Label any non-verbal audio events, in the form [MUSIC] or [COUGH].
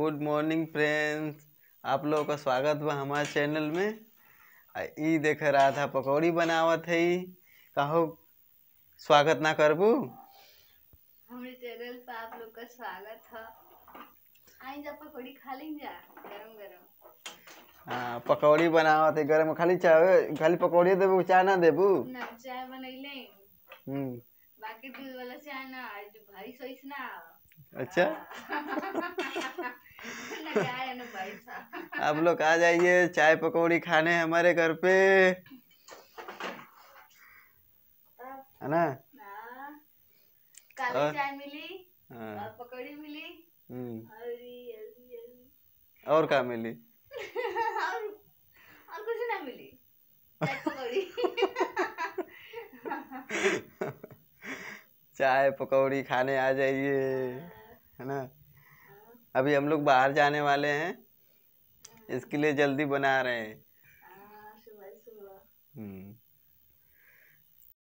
Good morning friends आप लोगों का स्वागत बा हमारे चैनल में ये देख रहा था पकौड़ी बनावत है कहो स्वागत ना करबू हमारे चैनल पर आप लोग का स्वागत है आई जा पकौड़ी खा लेंगे गरम गरम हाँ पकौड़ी बनावत है गरम खाली चाय खाली पकौड़ी देबू चाय ना देबू ना चाय बनैले ले हम्म। बाकी दूध वाला चाय ना आज भारी सोइस ना अच्छा हाँ। आप लोग आ जाइए चाय पकौड़ी खाने हमारे घर पे है ना हाँ। और, चाय मिली हाँ। पकौड़ी मिली हम्म। और, और क्या मिली और, और कुछ ना मिली चाय पकौड़ी [LAUGHS] खाने आ जाइए हाँ। है ना अभी हम लोग बाहर जाने वाले हैं इसके लिए जल्दी बना रहे हैं हाँ,